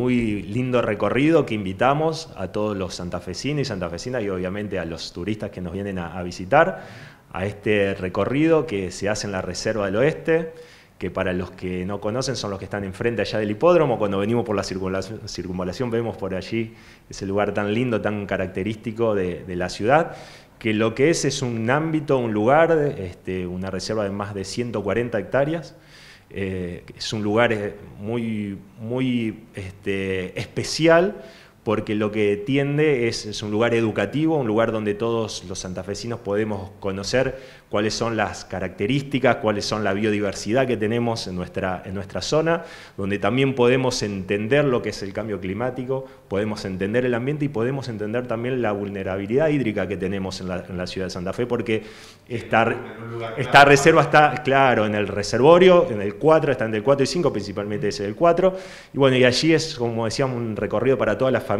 muy lindo recorrido que invitamos a todos los santafesinos y santafesinas y obviamente a los turistas que nos vienen a, visitar a este recorrido que se hace en la Reserva del Oeste que para los que no conocen son los que están enfrente allá del hipódromo. Cuando venimos por la circunvalación vemos por allí ese lugar tan lindo, tan característico de, la ciudad, que lo que es es un ámbito, un lugar, este, una reserva de más de 140 hectáreas, eh, es un lugar eh, muy, muy este, especial porque lo que tiende es, un lugar educativo, un lugar donde todos los santafesinos podemos conocer cuáles son las características, cuáles son la biodiversidad que tenemos en nuestra, en nuestra zona, donde también podemos entender lo que es el cambio climático, podemos entender el ambiente y podemos entender también la vulnerabilidad hídrica que tenemos en la, ciudad de Santa Fe, porque esta, esta reserva está, claro, en el reservorio, en el 4, está entre el 4 y 5, principalmente ese del 4, y bueno, y allí es, como decíamos, un recorrido para todas las familias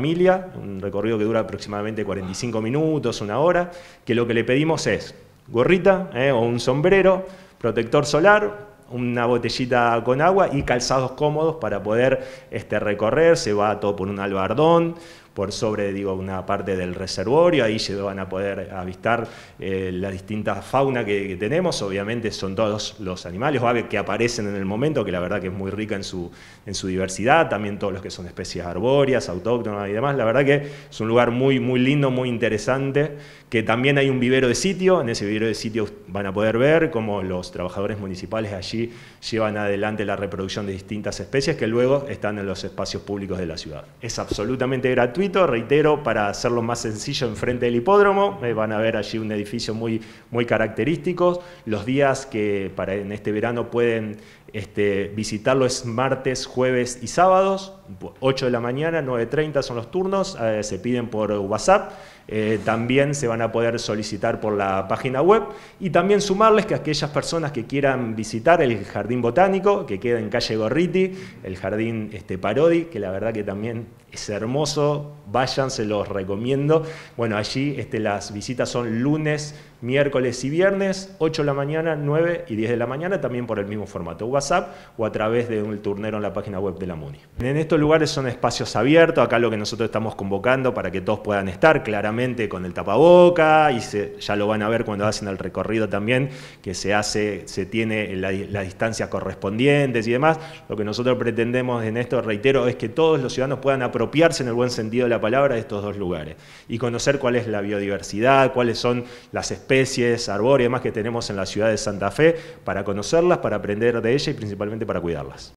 un recorrido que dura aproximadamente 45 minutos, una hora, que lo que le pedimos es gorrita eh, o un sombrero, protector solar, una botellita con agua y calzados cómodos para poder este, recorrer. Se va todo por un albardón, por sobre digo, una parte del reservorio, ahí se van a poder avistar eh, las distintas fauna que, tenemos, obviamente son todos los animales que aparecen en el momento, que la verdad que es muy rica en su, en su diversidad, también todos los que son especies arbóreas, autóctonas y demás, la verdad que es un lugar muy, muy lindo, muy interesante, que también hay un vivero de sitio, en ese vivero de sitio van a poder ver cómo los trabajadores municipales allí llevan adelante la reproducción de distintas especies que luego están en los espacios públicos de la ciudad. Es absolutamente gratuito reitero, para hacerlo más sencillo enfrente del hipódromo. Eh, van a ver allí un edificio muy, muy característico. Los días que para en este verano pueden este, visitarlo es martes, jueves y sábados, 8 de la mañana, 9.30 son los turnos, eh, se piden por WhatsApp, eh, también se van a poder solicitar por la página web y también sumarles que aquellas personas que quieran visitar el Jardín Botánico, que queda en calle Gorriti, el Jardín este, Parodi, que la verdad que también es hermoso, vayan, se los recomiendo. Bueno, allí este, las visitas son lunes, miércoles y viernes, 8 de la mañana, 9 y 10 de la mañana, también por el mismo formato WhatsApp o a través de un turnero en la página web de la MUNI. En estos lugares son espacios abiertos, acá lo que nosotros estamos convocando para que todos puedan estar claramente con el tapaboca y se, ya lo van a ver cuando hacen el recorrido también, que se hace, se tiene la, distancias correspondientes y demás. Lo que nosotros pretendemos en esto, reitero, es que todos los ciudadanos puedan apropiarse en el buen sentido de la palabra de estos dos lugares y conocer cuál es la biodiversidad, cuáles son las especies especies arbóreas demás que tenemos en la ciudad de Santa Fe, para conocerlas, para aprender de ellas y principalmente para cuidarlas.